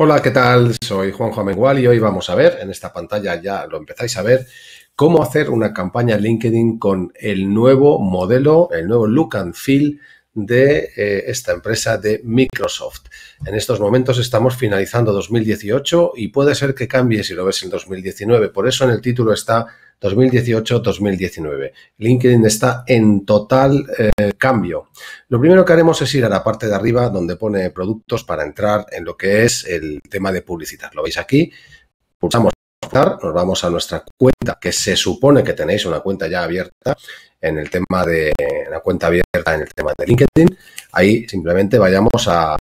Hola, ¿qué tal? Soy Juanjo Amengual y hoy vamos a ver, en esta pantalla ya lo empezáis a ver, cómo hacer una campaña LinkedIn con el nuevo modelo, el nuevo look and feel de eh, esta empresa de Microsoft. En estos momentos estamos finalizando 2018 y puede ser que cambie si lo ves en 2019. Por eso en el título está 2018-2019. LinkedIn está en total eh, cambio. Lo primero que haremos es ir a la parte de arriba donde pone productos para entrar en lo que es el tema de publicitar. Lo veis aquí, pulsamos nos vamos a nuestra cuenta, que se supone que tenéis una cuenta ya abierta en el tema de la cuenta abierta en el tema de LinkedIn. Ahí simplemente vayamos a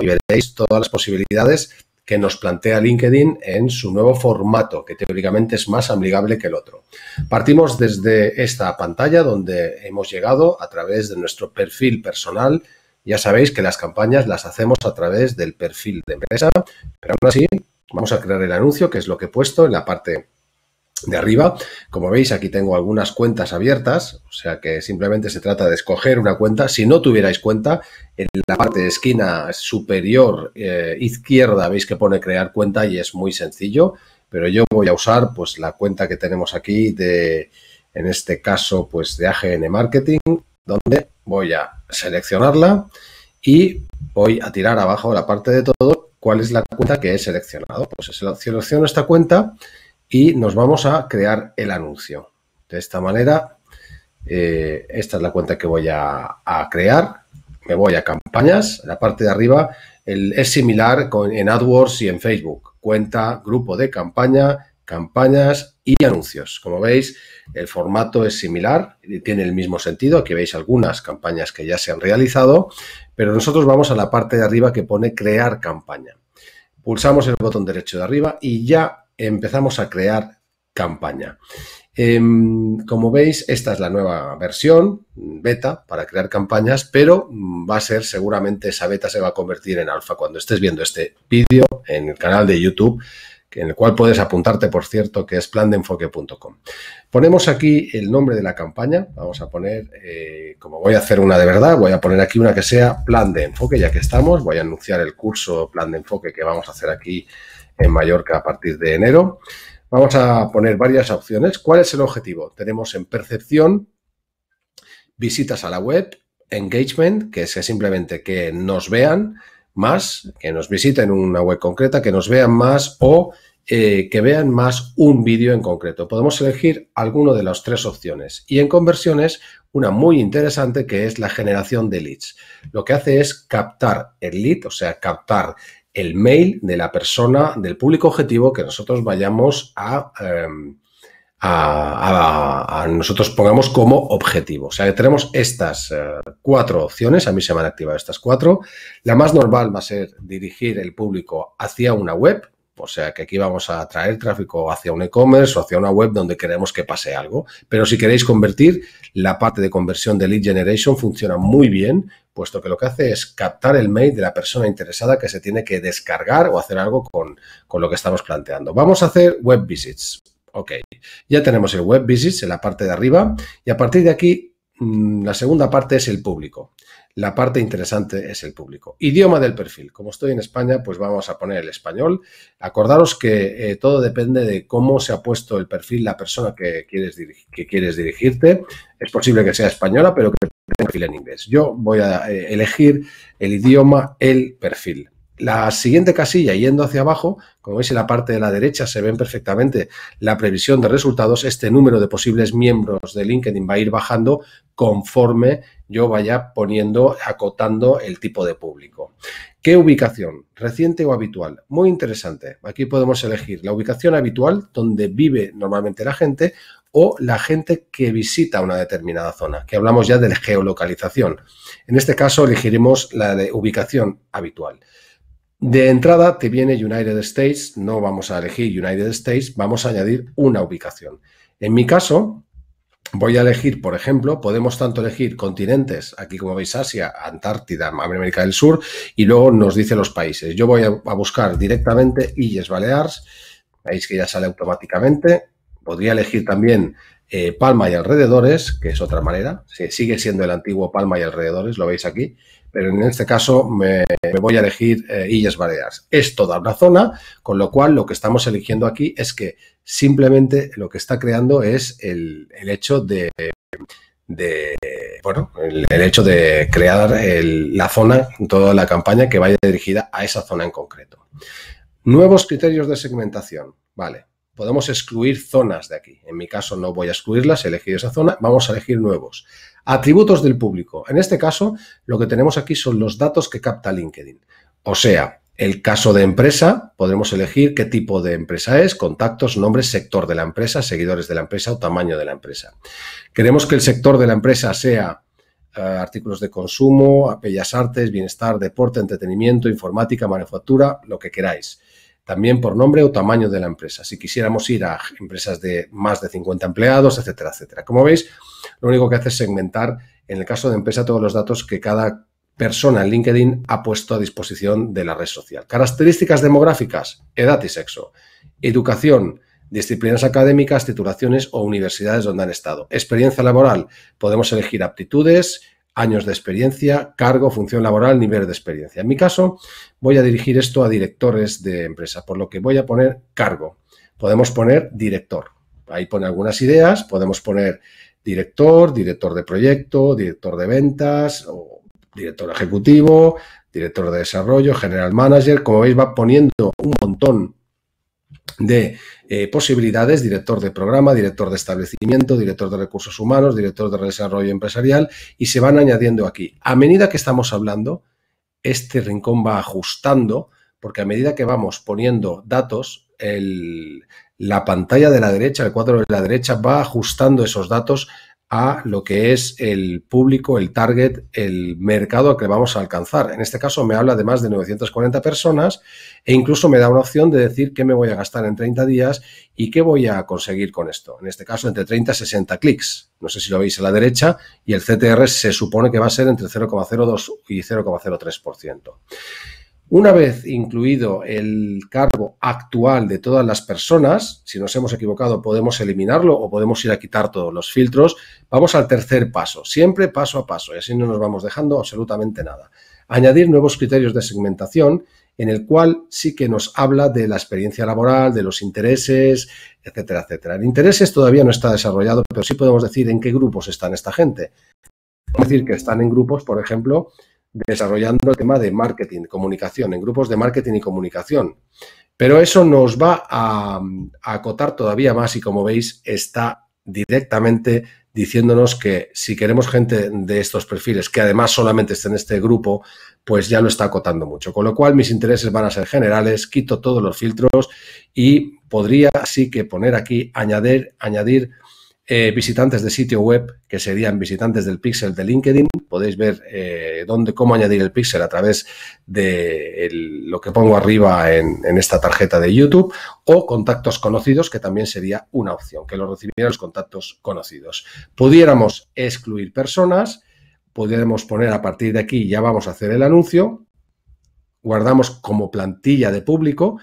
y veréis todas las posibilidades que nos plantea LinkedIn en su nuevo formato, que teóricamente es más amigable que el otro. Partimos desde esta pantalla donde hemos llegado a través de nuestro perfil personal. Ya sabéis que las campañas las hacemos a través del perfil de empresa, pero aún así vamos a crear el anuncio, que es lo que he puesto en la parte de arriba. Como veis, aquí tengo algunas cuentas abiertas, o sea que simplemente se trata de escoger una cuenta. Si no tuvierais cuenta, en la parte de esquina superior eh, izquierda veis que pone crear cuenta y es muy sencillo, pero yo voy a usar pues la cuenta que tenemos aquí de, en este caso, pues de AGN Marketing, donde voy a seleccionarla y voy a tirar abajo la parte de todo cuál es la cuenta que he seleccionado. Pues selecciono esta cuenta y nos vamos a crear el anuncio. De esta manera, eh, esta es la cuenta que voy a, crear. Me voy a campañas, la parte de arriba es similar con, en AdWords y en Facebook. Cuenta, grupo de campaña, campañas y anuncios. Como veis, el formato es similar, tiene el mismo sentido. Aquí veis algunas campañas que ya se han realizado, pero nosotros vamos a la parte de arriba que pone crear campaña. Pulsamos el botón derecho de arriba y ya empezamos a crear campaña. Em, como veis, esta es la nueva versión beta para crear campañas, pero va a ser seguramente esa beta se va a convertir en alfa. Cuando estés viendo este vídeo en el canal de YouTube, en el cual puedes apuntarte, por cierto, que es plandeenfoque.com. Ponemos aquí el nombre de la campaña, vamos a poner, eh, como voy a hacer una de verdad, voy a poner aquí una que sea plan de enfoque, ya que estamos, voy a anunciar el curso plan de enfoque que vamos a hacer aquí en Mallorca a partir de enero. Vamos a poner varias opciones. ¿Cuál es el objetivo? Tenemos en percepción visitas a la web, engagement, que es simplemente que nos vean, más, que nos visiten una web concreta, que nos vean más o eh, que vean más un vídeo en concreto. Podemos elegir alguno de las tres opciones. Y en conversiones, una muy interesante que es la generación de leads. Lo que hace es captar el lead, o sea, captar el mail de la persona, del público objetivo que nosotros vayamos a... Em, a, nosotros pongamos como objetivo. O sea, que tenemos estas eh, cuatro opciones, a mí se me han activado estas cuatro. La más normal va a ser dirigir el público hacia una web, o sea, que aquí vamos a traer tráfico hacia un e-commerce o hacia una web donde queremos que pase algo. Pero si queréis convertir, la parte de conversión de lead generation funciona muy bien, puesto que lo que hace es captar el mail de la persona interesada que se tiene que descargar o hacer algo con, con lo que estamos planteando. Vamos a hacer web visits. Ok, ya tenemos el web visits en la parte de arriba y a partir de aquí mm, la segunda parte es el público. La parte interesante es el público. Idioma del perfil. Como estoy en España, pues vamos a poner el español. Acordaros que eh, todo depende de cómo se ha puesto el perfil la persona que quieres, dirigirte. Es posible que sea española, pero que tenga perfil en inglés. Yo voy a eh, elegir el idioma, el perfil. La siguiente casilla, yendo hacia abajo, como veis en la parte de la derecha, se ven perfectamente la previsión de resultados. Este número de posibles miembros de LinkedIn va a ir bajando conforme yo vaya poniendo, acotando el tipo de público. ¿Qué ubicación? ¿Reciente o habitual? Muy interesante. Aquí podemos elegir la ubicación habitual, donde vive normalmente la gente, o la gente que visita una determinada zona, que hablamos ya de geolocalización. En este caso, elegiremos la de ubicación habitual. De entrada te viene United States, no vamos a elegir United States, vamos a añadir una ubicación. En mi caso, voy a elegir, por ejemplo, podemos tanto elegir continentes, aquí como veis Asia, Antártida, América del Sur, y luego nos dice los países. Yo voy a, buscar directamente Illes Balears, veis que ya sale automáticamente. Podría elegir también eh, Palma y alrededores, que es otra manera, se sigue siendo el antiguo Palma y alrededores, lo veis aquí, pero en este caso me, voy a elegir eh, Illes Es toda una zona, con lo cual lo que estamos eligiendo aquí es que simplemente lo que está creando es el, hecho de, bueno, el, hecho de crear la zona, toda la campaña que vaya dirigida a esa zona en concreto. Nuevos criterios de segmentación, vale podemos excluir zonas de aquí. En mi caso no voy a excluirlas, he elegido esa zona, vamos a elegir nuevos. Atributos del público. En este caso, lo que tenemos aquí son los datos que capta LinkedIn. O sea, el caso de empresa, podemos elegir qué tipo de empresa es, contactos, nombres, sector de la empresa, seguidores de la empresa o tamaño de la empresa. Queremos que el sector de la empresa sea eh, artículos de consumo, bellas artes, bienestar, deporte, entretenimiento, informática, manufactura, lo que queráis también por nombre o tamaño de la empresa. Si quisiéramos ir a empresas de más de 50 empleados, etcétera, etcétera. Como veis, lo único que hace es segmentar, en el caso de empresa, todos los datos que cada persona en LinkedIn ha puesto a disposición de la red social. Características demográficas, edad y sexo, educación, disciplinas académicas, titulaciones o universidades donde han estado. Experiencia laboral, podemos elegir aptitudes, años de experiencia, cargo, función laboral, nivel de experiencia. En mi caso, voy a dirigir esto a directores de empresa, por lo que voy a poner cargo. Podemos poner director. Ahí pone algunas ideas, podemos poner director, director de proyecto, director de ventas, director ejecutivo, director de desarrollo, general manager. Como veis, va poniendo un montón de eh, posibilidades, director de programa, director de establecimiento, director de recursos humanos, director de desarrollo empresarial, y se van añadiendo aquí. A medida que estamos hablando, este rincón va ajustando, porque a medida que vamos poniendo datos, la pantalla de la derecha, el cuadro de la derecha, va ajustando esos datos a lo que es el público, el target, el mercado al que vamos a alcanzar. En este caso me habla de más de 940 personas e incluso me da una opción de decir qué me voy a gastar en 30 días y qué voy a conseguir con esto. En este caso entre 30 y 60 clics. No sé si lo veis a la derecha y el CTR se supone que va a ser entre 0,02 y 0,03%. Una vez incluido el cargo actual de todas las personas, si nos hemos equivocado podemos eliminarlo o podemos ir a quitar todos los filtros, vamos al tercer paso, siempre paso a paso y así no nos vamos dejando absolutamente nada. Añadir nuevos criterios de segmentación en el cual sí que nos habla de la experiencia laboral, de los intereses, etcétera, etcétera. El intereses todavía no está desarrollado, pero sí podemos decir en qué grupos están esta gente. decir que están en grupos, por ejemplo, desarrollando el tema de marketing, comunicación, en grupos de marketing y comunicación. Pero eso nos va a, acotar todavía más y como veis está directamente diciéndonos que si queremos gente de estos perfiles, que además solamente está en este grupo, pues ya lo está acotando mucho. Con lo cual mis intereses van a ser generales, quito todos los filtros y podría así que poner aquí añadir, añadir eh, visitantes de sitio web, que serían visitantes del pixel de LinkedIn. Podéis ver eh, dónde, cómo añadir el pixel a través de lo que pongo arriba en, en, esta tarjeta de YouTube o contactos conocidos, que también sería una opción, que lo recibieran los contactos conocidos. Pudiéramos excluir personas, pudiéramos poner a partir de aquí, ya vamos a hacer el anuncio, guardamos como plantilla de público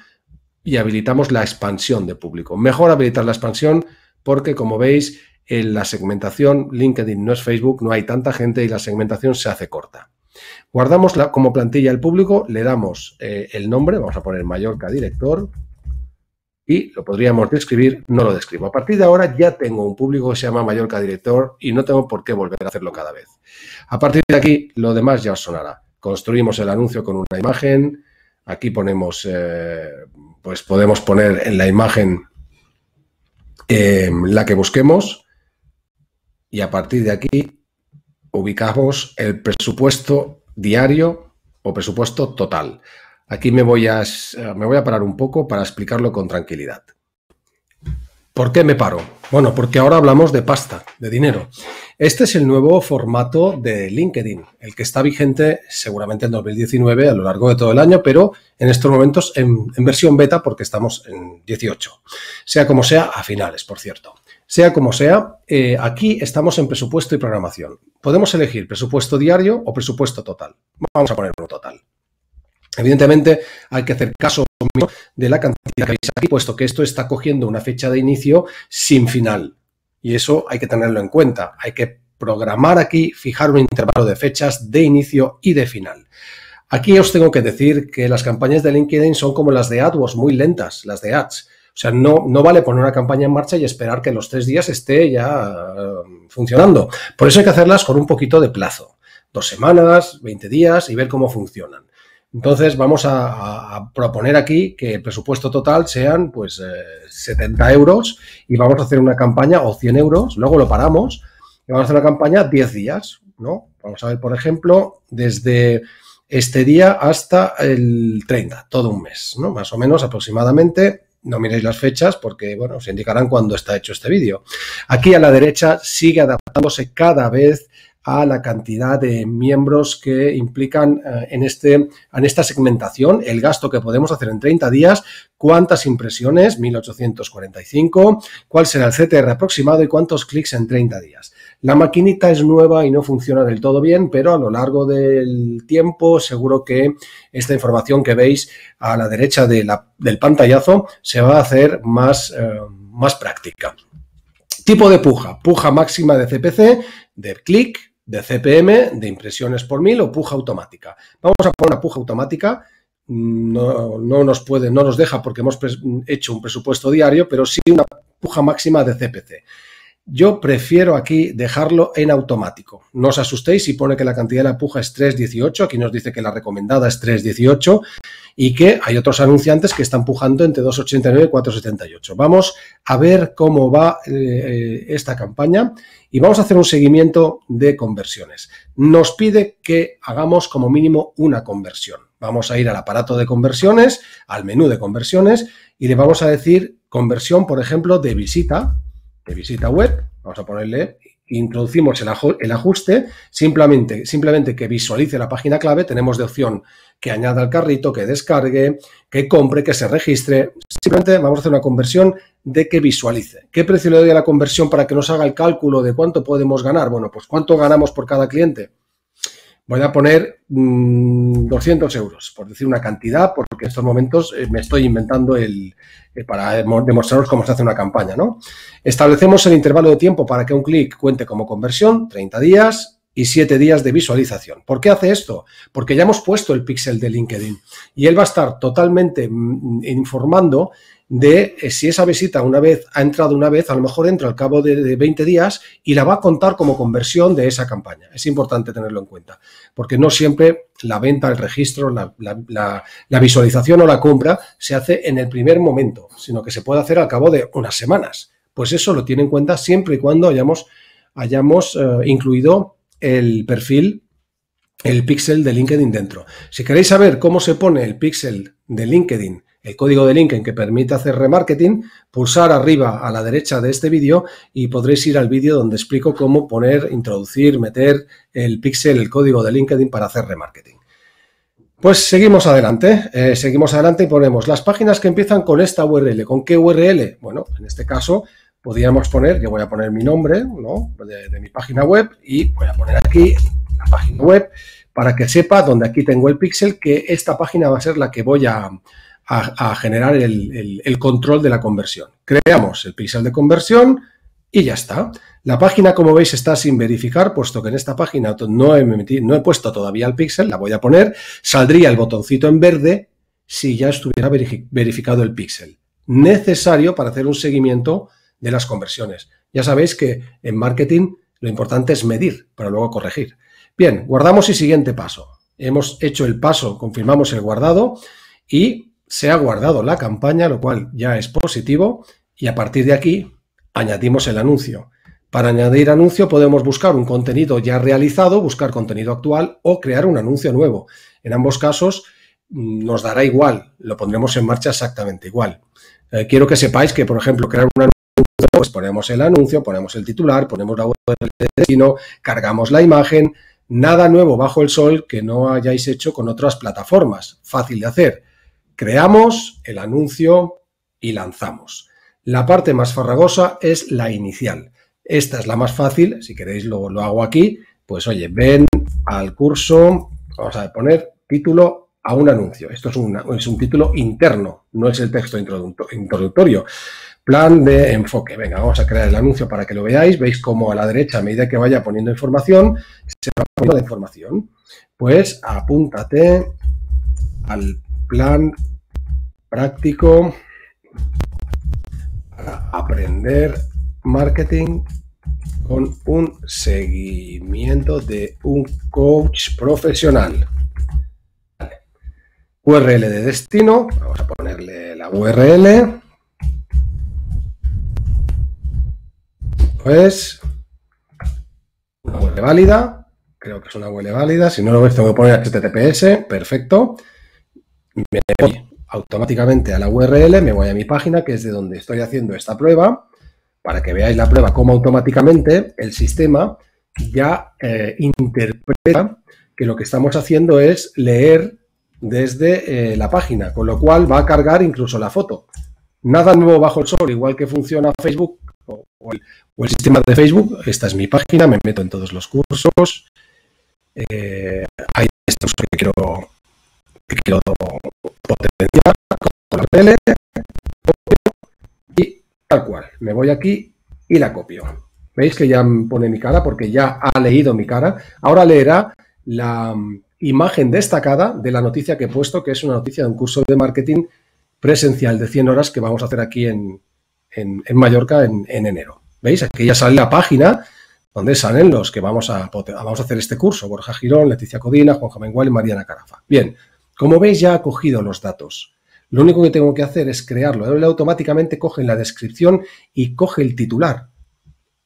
y habilitamos la expansión de público. Mejor habilitar la expansión porque como veis, en la segmentación, LinkedIn no es Facebook, no hay tanta gente y la segmentación se hace corta. Guardamos como plantilla el público, le damos eh, el nombre, vamos a poner Mallorca Director, y lo podríamos describir, no lo describo. A partir de ahora ya tengo un público que se llama Mallorca Director y no tengo por qué volver a hacerlo cada vez. A partir de aquí, lo demás ya os sonará. Construimos el anuncio con una imagen, aquí ponemos, eh, pues podemos poner en la imagen Em, la que busquemos y a partir de aquí ubicamos el presupuesto diario o presupuesto total. Aquí me voy a, eh, me voy a parar un poco para explicarlo con tranquilidad. ¿Por qué me paro? Bueno, porque ahora hablamos de pasta, de dinero. Este es el nuevo formato de LinkedIn, el que está vigente seguramente en 2019 a lo largo de todo el año, pero en estos momentos en, versión beta porque estamos en 18. Sea como sea, a finales, por cierto. Sea como sea, eh, aquí estamos en presupuesto y programación. Podemos elegir presupuesto diario o presupuesto total. Vamos a ponerlo total. Evidentemente, hay que hacer caso de la cantidad que habéis aquí, puesto que esto está cogiendo una fecha de inicio sin final. Y eso hay que tenerlo en cuenta. Hay que programar aquí, fijar un intervalo de fechas de inicio y de final. Aquí os tengo que decir que las campañas de LinkedIn son como las de AdWords, muy lentas, las de ads. O sea, no, no vale poner una campaña en marcha y esperar que los tres días esté ya eh, funcionando. Por eso hay que hacerlas con un poquito de plazo. Dos semanas, 20 días y ver cómo funcionan. Entonces vamos a, proponer aquí que el presupuesto total sean pues 70 eh, euros y vamos a hacer una campaña o 100 euros, luego lo paramos y vamos a hacer una campaña 10 días, ¿no? Vamos a ver, por ejemplo, desde este día hasta el 30, todo un mes, ¿no? Más o menos aproximadamente. No miréis las fechas porque, bueno, os indicarán cuándo está hecho este vídeo. Aquí a la derecha sigue adaptándose cada vez a la cantidad de miembros que implican eh, en, este, en esta segmentación, el gasto que podemos hacer en 30 días, cuántas impresiones, 1845, cuál será el CTR aproximado y cuántos clics en 30 días. La maquinita es nueva y no funciona del todo bien, pero a lo largo del tiempo seguro que esta información que veis a la derecha del pantallazo se va a hacer más, eh, más práctica. Tipo de puja, puja máxima de CPC, de clic, de CPM, de impresiones por mil o puja automática. Vamos a poner una puja automática. Mm, no, no nos puede, no nos deja porque hemos hecho un presupuesto diario, pero sí una puja máxima de CPC. Yo prefiero aquí dejarlo en automático. No os asustéis si pone que la cantidad de la puja es 3.18, aquí nos dice que la recomendada es 3.18 y que hay otros anunciantes que están pujando entre 2.89 y 4.78. Vamos a ver cómo va eh, esta campaña y vamos a hacer un seguimiento de conversiones. Nos pide que hagamos como mínimo una conversión. Vamos a ir al aparato de conversiones, al menú de conversiones y le vamos a decir conversión, por ejemplo, de visita de visita web, vamos a ponerle, introducimos el, ajuste, simplemente, simplemente que visualice la página clave, tenemos de opción que añada al carrito, que descargue, que compre, que se registre. Simplemente vamos a hacer una conversión de que visualice. ¿Qué precio le doy a la conversión para que nos haga el cálculo de cuánto podemos ganar? Bueno, pues cuánto ganamos por cada cliente voy a poner 200 mm, euros, por decir una cantidad, porque en estos momentos eh, me estoy inventando el, eh, para demostraros cómo se hace una campaña, ¿no? Establecemos el intervalo de tiempo para que un clic cuente como conversión, 30 días, y 7 días de visualización. ¿Por qué hace esto? Porque ya hemos puesto el píxel de LinkedIn y él va a estar totalmente mm, mm, informando de eh, si esa visita una vez ha entrado una vez, a lo mejor entra al cabo de, 20 días y la va a contar como conversión de esa campaña. Es importante tenerlo en cuenta, porque no siempre la venta, el registro, la, visualización o la compra se hace en el primer momento, sino que se puede hacer al cabo de unas semanas. Pues eso lo tiene en cuenta siempre y cuando hayamos, hayamos eh, incluido el perfil el píxel de LinkedIn dentro. Si queréis saber cómo se pone el píxel de LinkedIn el código de LinkedIn que permite hacer remarketing, pulsar arriba a la derecha de este vídeo y podréis ir al vídeo donde explico cómo poner, introducir, meter el pixel, el código de LinkedIn para hacer remarketing. Pues seguimos adelante, eh, seguimos adelante y ponemos las páginas que empiezan con esta URL. ¿Con qué URL? Bueno, en este caso podríamos poner, yo voy a poner mi nombre ¿no? de, mi página web y voy a poner aquí la página web para que sepa donde aquí tengo el pixel que esta página va a ser la que voy a, a, generar el, control de la conversión. Creamos el pixel de conversión y ya está. La página, como veis, está sin verificar, puesto que en esta página no he, no he puesto todavía el pixel, la voy a poner, saldría el botoncito en verde si ya estuviera verificado el pixel. Necesario para hacer un seguimiento de las conversiones. Ya sabéis que en marketing lo importante es medir para luego corregir. Bien, guardamos y siguiente paso. Hemos hecho el paso, confirmamos el guardado y se ha guardado la campaña, lo cual ya es positivo, y a partir de aquí añadimos el anuncio. Para añadir anuncio podemos buscar un contenido ya realizado, buscar contenido actual o crear un anuncio nuevo. En ambos casos mm, nos dará igual, lo pondremos en marcha exactamente igual. Eh, quiero que sepáis que, por ejemplo, crear un anuncio, pues ponemos el anuncio, ponemos el titular, ponemos la web del destino, cargamos la imagen, nada nuevo bajo el sol que no hayáis hecho con otras plataformas, fácil de hacer. Creamos el anuncio y lanzamos. La parte más farragosa es la inicial. Esta es la más fácil, si queréis lo, lo hago aquí. Pues oye, ven al curso, vamos a poner título a un anuncio. Esto es, es, un título interno, no es el texto introductorio. Plan de enfoque. Venga, vamos a crear el anuncio para que lo veáis. Veis cómo a la derecha, a medida que vaya poniendo información, se va poniendo la información. Pues apúntate al plan práctico para aprender marketing con un seguimiento de un coach profesional. URL de destino, vamos a ponerle la URL. Pues una URL válida, creo que es una URL válida, si no lo ves tengo que poner HTTPS, perfecto me voy automáticamente a la URL, me voy a mi página, que es de donde estoy haciendo esta prueba, para que veáis la prueba, cómo automáticamente el sistema ya eh, interpreta que lo que estamos haciendo es leer desde eh, la página, con lo cual va a cargar incluso la foto. Nada nuevo bajo el sol, igual que funciona Facebook o, el, sistema de Facebook. Esta es mi página, me meto en todos los cursos. hay eh, estos que quiero y tal cual. Me voy aquí y la copio. ¿Veis que ya pone mi cara? Porque ya ha leído mi cara. Ahora leerá la mm, imagen destacada de la noticia que he puesto, que es una noticia de un curso de marketing presencial de 100 horas que vamos a hacer aquí en, en, Mallorca en, enero. ¿Veis? Aquí ya sale la página donde salen los que vamos a, vamos a hacer este curso. Borja Girón, Leticia Codina, Juan Jamengual y Mariana Carafa. Bien, como veis ya ha cogido los datos. Lo único que tengo que hacer es crearlo. Él automáticamente coge la descripción y coge el titular.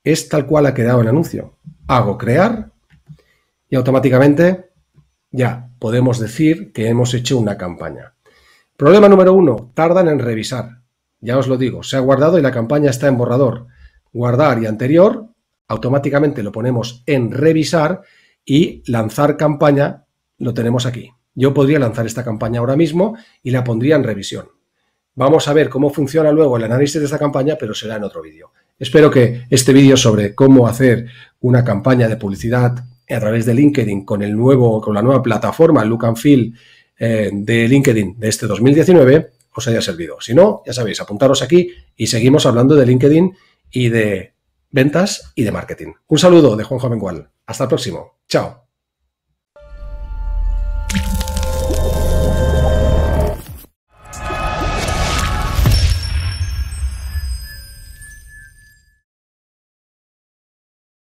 Es tal cual ha quedado el anuncio. Hago crear y automáticamente ya podemos decir que hemos hecho una campaña. Problema número uno, tardan en revisar. Ya os lo digo, se ha guardado y la campaña está en borrador. Guardar y anterior, automáticamente lo ponemos en revisar y lanzar campaña lo tenemos aquí. Yo podría lanzar esta campaña ahora mismo y la pondría en revisión. Vamos a ver cómo funciona luego el análisis de esta campaña, pero será en otro vídeo. Espero que este vídeo sobre cómo hacer una campaña de publicidad a través de LinkedIn con, el nuevo, con la nueva plataforma Look and Feel eh, de LinkedIn de este 2019 os haya servido. Si no, ya sabéis, apuntaros aquí y seguimos hablando de LinkedIn y de ventas y de marketing. Un saludo de Juanjo Jovengual. Hasta el próximo. Chao.